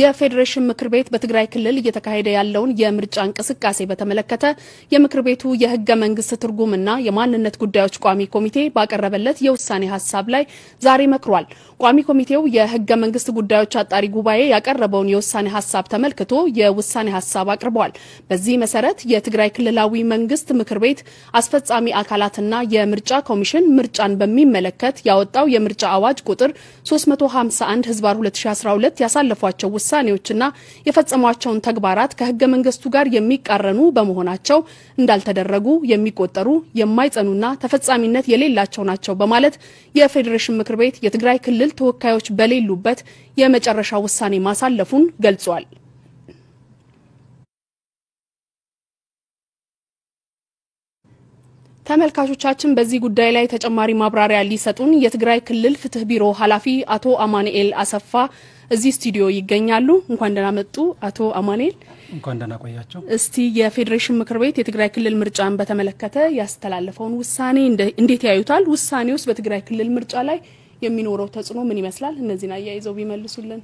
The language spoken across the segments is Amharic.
የፌዴሬሽን ምክር ቤት በትግራይ ክልል እየተካሄደ ያለውን የምርጫ እንቅስቃሴ በተመለከተ የምክር ቤቱ የህገ መንግስት ትርጉምና የማንነት ጉዳዮች ቋሚ ኮሚቴ ባቀረበለት የውሳኔ ሀሳብ ላይ ዛሬ መክሯል። ቋሚ ኮሚቴው የህገ መንግስት ጉዳዮች አጣሪ ጉባኤ ያቀረበውን የውሳኔ ሀሳብ ተመልክቶ የውሳኔ ሀሳብ አቅርበዋል። በዚህ መሰረት የትግራይ ክልላዊ መንግስት ምክር ቤት አስፈጻሚ አካላትና የምርጫ ኮሚሽን ምርጫን በሚመለከት ያወጣው የምርጫ አዋጅ ቁጥር 351 ህዝባር 2012 ያሳለፏቸው ውሳኔዎችና የፈጸሟቸውን ተግባራት ከህገ መንግስቱ ጋር የሚቃረኑ በመሆናቸው እንዳልተደረጉ የሚቆጠሩ የማይጸኑና ተፈጻሚነት የሌላቸው ናቸው በማለት የፌዴሬሽን ምክር ቤት የትግራይ ክልል ተወካዮች በሌሉበት የመጨረሻ ውሳኔ ማሳለፉን ገልጿል። ተመልካቾቻችን በዚህ ጉዳይ ላይ ተጨማሪ ማብራሪያ ሊሰጡን የትግራይ ክልል ፍትህ ቢሮ ኃላፊ አቶ አማኑኤል አሰፋ እዚህ ስቱዲዮ ይገኛሉ። እንኳን ደህና መጡ አቶ አማኔል። እንኳን ደህና ቆያቸው። እስቲ የፌዴሬሽን ምክር ቤት የትግራይ ክልል ምርጫን በተመለከተ ያስተላለፈውን ውሳኔ እንዴት ያዩታል? ውሳኔ ውስጥ በትግራይ ክልል ምርጫ ላይ የሚኖረው ተጽዕኖ ምን ይመስላል? እነዚህን አያይዘው ቢመልሱልን።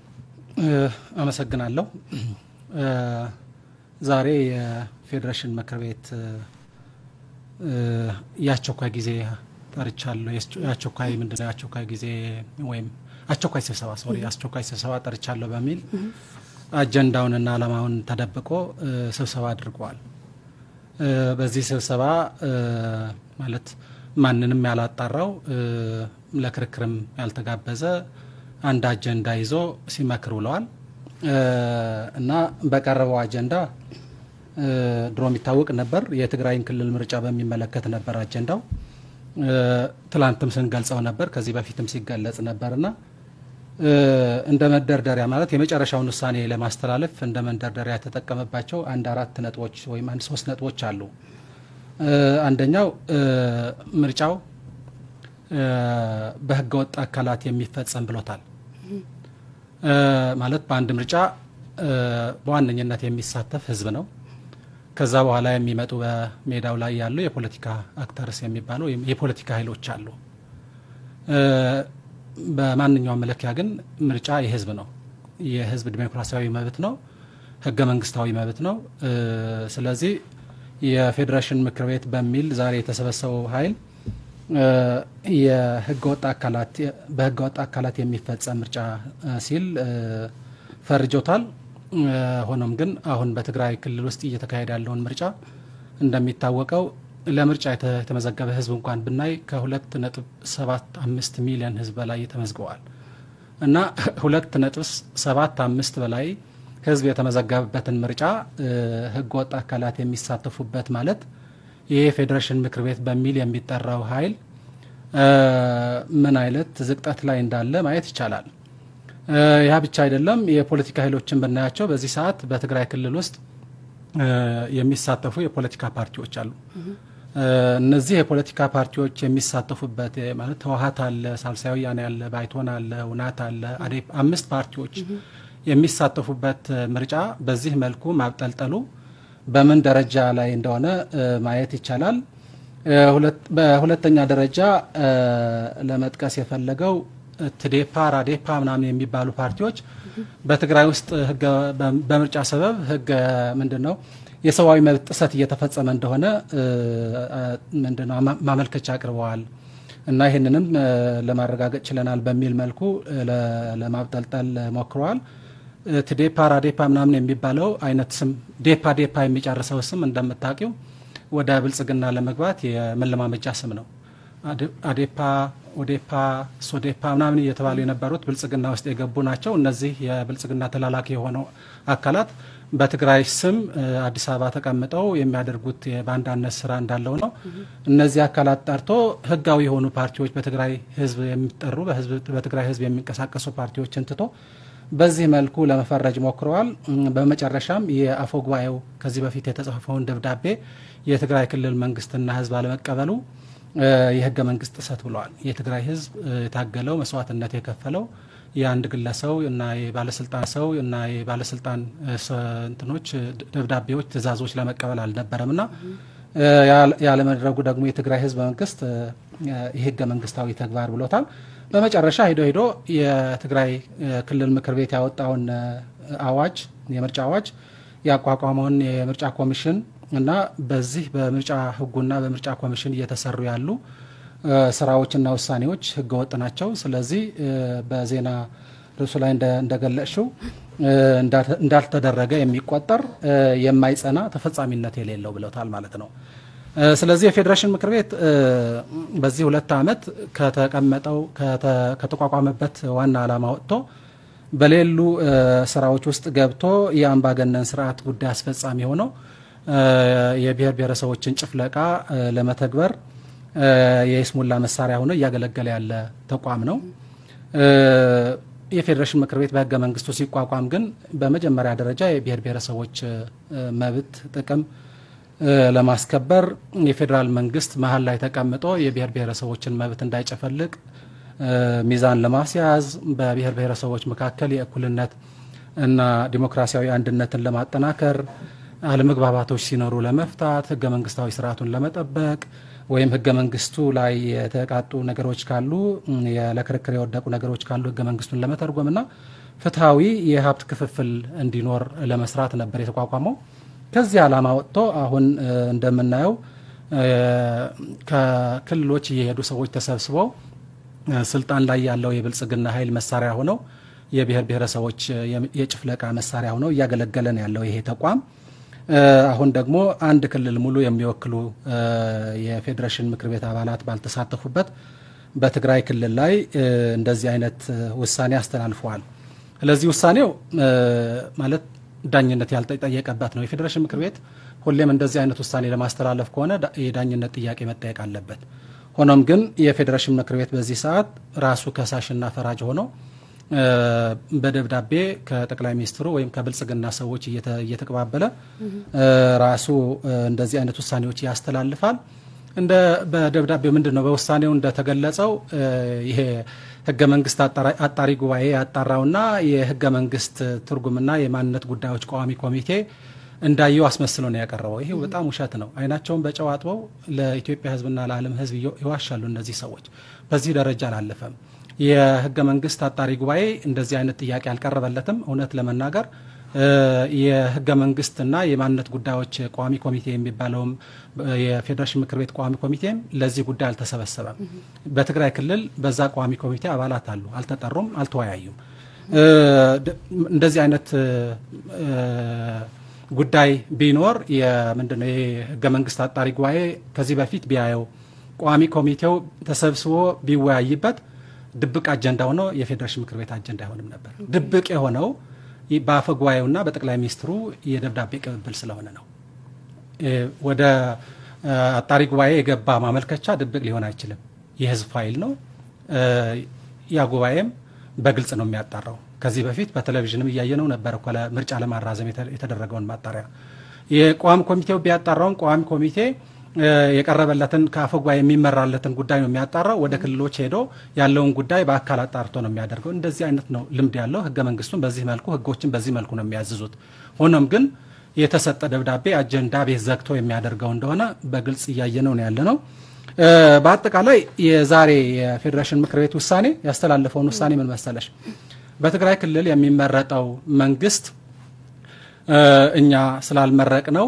አመሰግናለሁ። ዛሬ የፌዴሬሽን ምክር ቤት የአስቸኳይ ጊዜ ጠርቻለሁ። የአስቸኳይ ምንድን የአስቸኳይ ጊዜ ወይም አስቸኳይ ስብሰባ ሶሪ አስቸኳይ ስብሰባ ጠርቻለሁ በሚል አጀንዳውንና አላማውን ተደብቆ ስብሰባ አድርገዋል። በዚህ ስብሰባ ማለት ማንንም ያላጣራው ለክርክርም ያልተጋበዘ አንድ አጀንዳ ይዞ ሲመክር ውለዋል እና በቀረበው አጀንዳ ድሮ የሚታወቅ ነበር። የትግራይን ክልል ምርጫ በሚመለከት ነበር አጀንዳው። ትላንትም ስንገልጸው ነበር፣ ከዚህ በፊትም ሲገለጽ ነበርና እንደ መንደርደሪያ ማለት የመጨረሻውን ውሳኔ ለማስተላለፍ እንደ መንደርደሪያ የተጠቀመባቸው አንድ አራት ነጥቦች ወይም አንድ ሶስት ነጥቦች አሉ። አንደኛው ምርጫው በህገወጥ አካላት የሚፈጸም ብሎታል። ማለት በአንድ ምርጫ በዋነኝነት የሚሳተፍ ህዝብ ነው። ከዛ በኋላ የሚመጡ በሜዳው ላይ ያሉ የፖለቲካ አክተርስ የሚባሉ የፖለቲካ ኃይሎች አሉ። በማንኛውም መለኪያ ግን ምርጫ የህዝብ ነው። የህዝብ ዲሞክራሲያዊ መብት ነው፣ ህገ መንግስታዊ መብት ነው። ስለዚህ የፌዴሬሽን ምክር ቤት በሚል ዛሬ የተሰበሰበው ኃይል በህገ ወጥ አካላት የሚፈጸም ምርጫ ሲል ፈርጆታል። ሆኖም ግን አሁን በትግራይ ክልል ውስጥ እየተካሄደ ያለውን ምርጫ እንደሚታወቀው ለምርጫ የተመዘገበ ህዝብ እንኳን ብናይ ከሁለት ነጥብ ሚሊዮን ህዝብ በላይ ተመዝግበዋል እና ሁለት በላይ ህዝብ የተመዘገበበትን ምርጫ ህገ ወጥ አካላት የሚሳተፉበት ማለት ይሄ ፌዴሬሽን ምክር ቤት በሚል የሚጠራው ኃይል ምን አይነት ዝቅጠት ላይ እንዳለ ማየት ይቻላል። ያ ብቻ አይደለም። የፖለቲካ ኃይሎችን ብናያቸው በዚህ ሰዓት በትግራይ ክልል ውስጥ የሚሳተፉ የፖለቲካ ፓርቲዎች አሉ። እነዚህ የፖለቲካ ፓርቲዎች የሚሳተፉበት ማለት ህወሀት አለ፣ ሳልሳይ ወያነ አለ፣ ባይቶን አለ፣ ውናት አለ፣ አዴፕ አምስት ፓርቲዎች የሚሳተፉበት ምርጫ በዚህ መልኩ ማብጠልጠሉ በምን ደረጃ ላይ እንደሆነ ማየት ይቻላል። በሁለተኛ ደረጃ ለመጥቀስ የፈለገው ትዴፓ፣ ራዴፓ ምናምን የሚባሉ ፓርቲዎች በትግራይ ውስጥ በምርጫ ሰበብ ህገ ምንድን ነው የሰብአዊ መብት ጥሰት እየተፈጸመ እንደሆነ ምንድን ነው ማመልከቻ አቅርበዋል እና ይህንንም ለማረጋገጥ ችለናል በሚል መልኩ ለማብጠልጠል ሞክረዋል። ትዴፓ፣ ራዴፓ ምናምን የሚባለው አይነት ስም ዴፓ ዴፓ የሚጨርሰው ስም እንደምታውቂው ወደ ብልጽግና ለመግባት የመለማመጃ ስም ነው። አዴፓ ኦዴፓ፣ ሶዴፓ ምናምን እየተባሉ የነበሩት ብልጽግና ውስጥ የገቡ ናቸው። እነዚህ የብልጽግና ተላላኪ የሆኑ አካላት በትግራይ ስም አዲስ አበባ ተቀምጠው የሚያደርጉት የባንዳነት ስራ እንዳለው ነው። እነዚህ አካላት ጠርቶ ህጋዊ የሆኑ ፓርቲዎች በትግራይ ህዝብ የሚጠሩ በትግራይ ህዝብ የሚንቀሳቀሱ ፓርቲዎችን ትቶ በዚህ መልኩ ለመፈረጅ ሞክረዋል። በመጨረሻም የአፈ ጉባኤው ከዚህ በፊት የተጻፈውን ደብዳቤ የትግራይ ክልል መንግስትና ህዝብ አለመቀበሉ የህገ መንግስት ጥሰት ብለዋል። የትግራይ ህዝብ የታገለው መስዋዕትነት የከፈለው የአንድ ግለሰው እና የባለስልጣን ሰው እና የባለስልጣን እንትኖች ደብዳቤዎች፣ ትእዛዞች ለመቀበል አልነበረም እና ያለመድረጉ ደግሞ የትግራይ ህዝብ መንግስት የህገ መንግስታዊ ተግባር ብሎታል። በመጨረሻ ሂዶ ሂዶ የትግራይ ክልል ምክር ቤት ያወጣውን አዋጅ የምርጫ አዋጅ ያቋቋመውን የምርጫ ኮሚሽን እና በዚህ በምርጫ ህጉና በምርጫ ኮሚሽን እየተሰሩ ያሉ ስራዎችና ውሳኔዎች ህገወጥ ናቸው። ስለዚህ በዜና ርዕሱ ላይ እንደገለጽሽው እንዳልተደረገ የሚቆጠር የማይጸና ተፈጻሚነት የሌለው ብለውታል ማለት ነው። ስለዚህ የፌዴሬሽን ምክር ቤት በዚህ ሁለት ዓመት ከተቀመጠው ከተቋቋመበት ዋና ዓላማ ወጥቶ በሌሉ ስራዎች ውስጥ ገብቶ የአምባገነን ስርዓት ጉዳይ አስፈጻሚ ሆነው የብሔር ብሔረሰቦችን ጭፍለቃ ለመተግበር የይስሙላ መሳሪያ ሆኖ እያገለገለ ያለ ተቋም ነው። የፌዴሬሽን ምክር ቤት በህገ መንግስቱ ሲቋቋም ግን በመጀመሪያ ደረጃ የብሔር ብሔረሰቦች መብት ጥቅም ለማስከበር የፌዴራል መንግስት መሀል ላይ ተቀምጦ የብሔር ብሔረሰቦችን መብት እንዳይጨፈልቅ ሚዛን ለማስያዝ በብሔር ብሔረሰቦች መካከል የእኩልነት እና ዲሞክራሲያዊ አንድነትን ለማጠናከር አለመግባባቶች ሲኖሩ ለመፍታት ህገ መንግስታዊ ስርዓቱን ለመጠበቅ ወይም ህገ መንግስቱ ላይ የተቃጡ ነገሮች ካሉ ለክርክር የወደቁ ነገሮች ካሉ ህገ መንግስቱን ለመተርጎም እና ፍትሐዊ የሀብት ክፍፍል እንዲኖር ለመስራት ነበር የተቋቋመው። ከዚህ ዓላማ ወጥቶ አሁን እንደምናየው ከክልሎች እየሄዱ ሰዎች ተሰብስበው ስልጣን ላይ ያለው የብልጽግና ኃይል መሳሪያ ሆነው የብሔር ብሔረሰቦች የጭፍለቃ መሳሪያ ሆነው እያገለገለን ያለው ይሄ ተቋም አሁን ደግሞ አንድ ክልል ሙሉ የሚወክሉ የፌዴሬሽን ምክር ቤት አባላት ባልተሳተፉበት በትግራይ ክልል ላይ እንደዚህ አይነት ውሳኔ አስተላልፈዋል። ስለዚህ ውሳኔው ማለት ዳኝነት ያልጠየቀበት ነው። የፌዴሬሽን ምክር ቤት ሁሌም እንደዚህ አይነት ውሳኔ ለማስተላለፍ ከሆነ የዳኝነት ጥያቄ መጠየቅ አለበት። ሆኖም ግን የፌዴሬሽን ምክር ቤት በዚህ ሰዓት ራሱ ከሳሽና ፈራጅ ሆነው በደብዳቤ ከጠቅላይ ሚኒስትሩ ወይም ከብልጽግና ሰዎች እየተቀባበለ ራሱ እንደዚህ አይነት ውሳኔዎች ያስተላልፋል። እንደ በደብዳቤው ምንድን ነው በውሳኔው እንደተገለጸው ይሄ ህገ መንግስት አጣሪ ጉባኤ ያጣራውና የህገ መንግስት ትርጉምና የማንነት ጉዳዮች ቋሚ ኮሚቴ እንዳየው አስመስሎ ነው ያቀረበው። ይሄ በጣም ውሸት ነው። አይናቸውን በጨው አጥበው ለኢትዮጵያ ህዝብና ለዓለም ህዝብ ይዋሻሉ። እነዚህ ሰዎች በዚህ ደረጃ አላለፈም። የህገ መንግስት አጣሪ ጉባኤ እንደዚህ አይነት ጥያቄ አልቀረበለትም። እውነት ለመናገር የህገ መንግስትና የማንነት ጉዳዮች ቋሚ ኮሚቴ የሚባለውም የፌዴሬሽን ምክር ቤት ቋሚ ኮሚቴም ለዚህ ጉዳይ አልተሰበሰበም። በትግራይ ክልል በዛ ቋሚ ኮሚቴ አባላት አሉ፣ አልተጠሩም፣ አልተወያዩም። እንደዚህ አይነት ጉዳይ ቢኖር የምንድነው የህገ መንግስት አጣሪ ጉባኤ ከዚህ በፊት ቢያየው ቋሚ ኮሚቴው ተሰብስቦ ቢወያይበት ድብቅ አጀንዳ ሆኖ የፌዴሬሽን ምክር ቤት አጀንዳ አይሆንም ነበር። ድብቅ የሆነው በአፈ ጉባኤውና በጠቅላይ ሚኒስትሩ የደብዳቤ ቅብብል ስለሆነ ነው። ወደ አጣሪ ጉባኤ የገባ ማመልከቻ ድብቅ ሊሆን አይችልም። የህዝብ ፋይል ነው። ያ ጉባኤም በግልጽ ነው የሚያጣራው። ከዚህ በፊት በቴሌቪዥንም እያየነው ነበር እኮ ለምርጫ ለማራዘም የተደረገውን ማጣሪያ የቋሚ ኮሚቴው ቢያጣራውን ቋሚ ኮሚቴ የቀረበለትን ከአፈ ጉባኤ የሚመራለትን ጉዳይ ነው የሚያጣራው። ወደ ክልሎች ሄዶ ያለውን ጉዳይ በአካል አጣርቶ ነው የሚያደርገው። እንደዚህ አይነት ነው ልምድ ያለው ህገ መንግስቱን በዚህ መልኩ ህጎችን በዚህ መልኩ ነው የሚያዝዙት። ሆኖም ግን የተሰጠ ደብዳቤ አጀንዳ ቤት ዘግቶ የሚያደርገው እንደሆነ በግልጽ እያየነው ነው ያለ ነው። በአጠቃላይ የዛሬ የፌዴሬሽን ምክር ቤት ውሳኔ ያስተላለፈውን ውሳኔ ምን መሰለሽ፣ በትግራይ ክልል የሚመረጠው መንግስት እኛ ስላልመረቅ ነው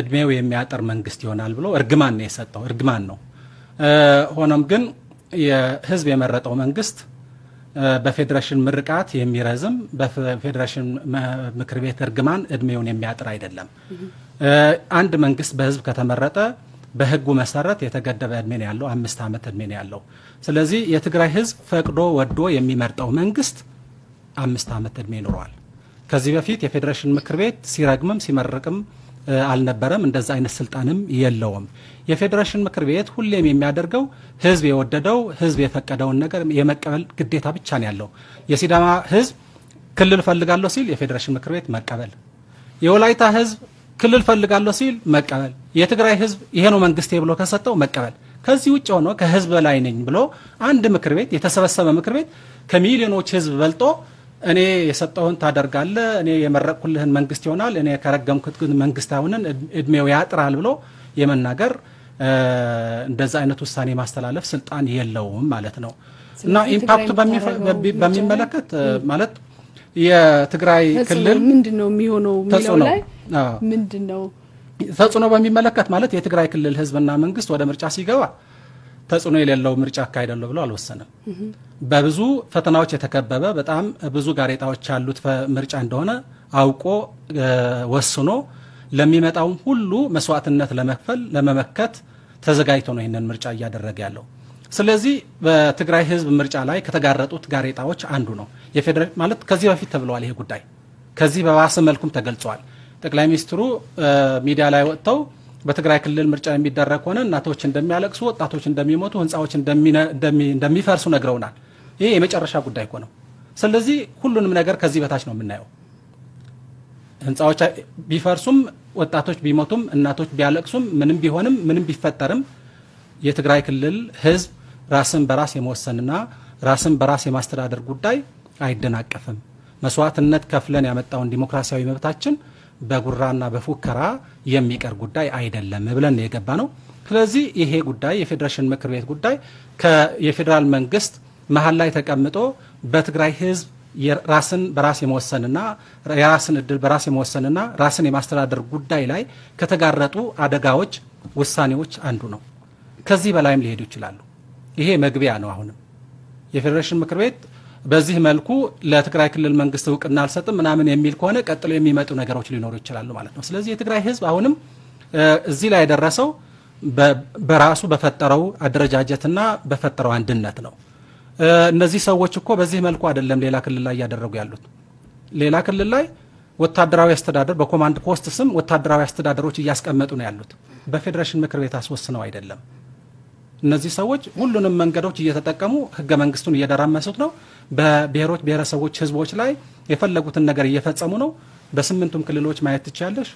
እድሜው የሚያጠር መንግስት ይሆናል ብሎ እርግማን ነው የሰጠው። እርግማን ነው። ሆኖም ግን የህዝብ የመረጠው መንግስት በፌዴሬሽን ምርቃት የሚረዝም በፌዴሬሽን ምክር ቤት እርግማን እድሜውን የሚያጥር አይደለም። አንድ መንግስት በህዝብ ከተመረጠ በህጉ መሰረት የተገደበ እድሜ ነው ያለው፣ አምስት ዓመት እድሜ ነው ያለው። ስለዚህ የትግራይ ህዝብ ፈቅዶ ወዶ የሚመርጠው መንግስት አምስት ዓመት እድሜ ይኖረዋል። ከዚህ በፊት የፌዴሬሽን ምክር ቤት ሲረግምም ሲመርቅም አልነበረም። እንደዛ አይነት ስልጣንም የለውም። የፌዴሬሽን ምክር ቤት ሁሌም የሚያደርገው ህዝብ የወደደው ህዝብ የፈቀደውን ነገር የመቀበል ግዴታ ብቻ ነው ያለው። የሲዳማ ህዝብ ክልል ፈልጋለሁ ሲል የፌዴሬሽን ምክር ቤት መቀበል፣ የወላይታ ህዝብ ክልል ፈልጋለሁ ሲል መቀበል፣ የትግራይ ህዝብ ይሄ ነው መንግስቴ ብሎ ከሰጠው መቀበል። ከዚህ ውጭ ሆኖ ከህዝብ በላይ ነኝ ብሎ አንድ ምክር ቤት የተሰበሰበ ምክር ቤት ከሚሊዮኖች ህዝብ በልጦ እኔ የሰጠውን ታደርጋለህ፣ እኔ የመረቅኩልህን መንግስት ይሆናል፣ እኔ ከረገምኩት መንግስት አሁንን እድሜው ያጥራል ብሎ የመናገር እንደዛ አይነት ውሳኔ ማስተላለፍ ስልጣን የለውም ማለት ነው እና ኢምፓክቱ በሚመለከት ማለት የትግራይ ክልል ምንድን ነው የሚሆነው የሚለው ላይ ምንድን ነው ተጽዕኖ በሚመለከት ማለት የትግራይ ክልል ህዝብና መንግስት ወደ ምርጫ ሲገባ ተጽዕኖ የሌለው ምርጫ አካሄዳለሁ ብሎ አልወሰነም። በብዙ ፈተናዎች የተከበበ በጣም ብዙ ጋሬጣዎች ያሉት ምርጫ እንደሆነ አውቆ ወስኖ ለሚመጣውም ሁሉ መስዋዕትነት ለመክፈል ለመመከት ተዘጋጅቶ ነው ይህንን ምርጫ እያደረገ ያለው። ስለዚህ በትግራይ ህዝብ ምርጫ ላይ ከተጋረጡት ጋሬጣዎች አንዱ ነው የፌዴራል ማለት ከዚህ በፊት ተብለዋል። ይሄ ጉዳይ ከዚህ በባሰ መልኩም ተገልጿል። ጠቅላይ ሚኒስትሩ ሚዲያ ላይ ወጥተው በትግራይ ክልል ምርጫ የሚደረግ ከሆነ እናቶች እንደሚያለቅሱ፣ ወጣቶች እንደሚሞቱ፣ ህንፃዎች እንደሚፈርሱ ነግረውናል። ይሄ የመጨረሻ ጉዳይ እኮ ነው። ስለዚህ ሁሉንም ነገር ከዚህ በታች ነው የምናየው። ህንፃዎች ቢፈርሱም፣ ወጣቶች ቢሞቱም፣ እናቶች ቢያለቅሱም፣ ምንም ቢሆንም፣ ምንም ቢፈጠርም የትግራይ ክልል ህዝብ ራስን በራስ የመወሰንና ራስን በራስ የማስተዳደር ጉዳይ አይደናቀፍም። መስዋዕትነት ከፍለን ያመጣውን ዲሞክራሲያዊ መብታችን በጉራና በፉከራ የሚቀር ጉዳይ አይደለም ብለን የገባ ነው። ስለዚህ ይሄ ጉዳይ የፌዴሬሽን ምክር ቤት ጉዳይ የፌዴራል መንግስት መሀል ላይ ተቀምጦ በትግራይ ህዝብ ራስን በራስ የመወሰንና የራስን እድል በራስ የመወሰንና ራስን የማስተዳደር ጉዳይ ላይ ከተጋረጡ አደጋዎች ውሳኔዎች አንዱ ነው። ከዚህ በላይም ሊሄዱ ይችላሉ። ይሄ መግቢያ ነው። አሁንም የፌዴሬሽን ምክር ቤት በዚህ መልኩ ለትግራይ ክልል መንግስት እውቅና አልሰጥም ምናምን የሚል ከሆነ ቀጥሎ የሚመጡ ነገሮች ሊኖሩ ይችላሉ ማለት ነው። ስለዚህ የትግራይ ህዝብ አሁንም እዚህ ላይ የደረሰው በራሱ በፈጠረው አደረጃጀትና በፈጠረው አንድነት ነው። እነዚህ ሰዎች እኮ በዚህ መልኩ አይደለም ሌላ ክልል ላይ እያደረጉ ያሉት። ሌላ ክልል ላይ ወታደራዊ አስተዳደር በኮማንድ ፖስት ስም ወታደራዊ አስተዳደሮች እያስቀመጡ ነው ያሉት። በፌዴሬሽን ምክር ቤት አስወስነው አይደለም እነዚህ ሰዎች ሁሉንም መንገዶች እየተጠቀሙ ህገ መንግስቱን እየደራመሱት ነው። በብሔሮች ብሔረሰቦች፣ ህዝቦች ላይ የፈለጉትን ነገር እየፈጸሙ ነው። በስምንቱም ክልሎች ማየት ትችያለሽ።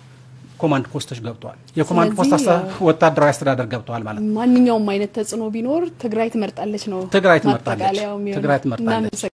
ኮማንድ ፖስቶች ገብተዋል። የኮማንድ ፖስት ወታደራዊ አስተዳደር ገብተዋል ማለት ነው። ማንኛውም አይነት ተጽዕኖ ቢኖር ትግራይ ትመርጣለች ነው። ትግራይ ትመርጣለች። ትግራይ ትመርጣለች።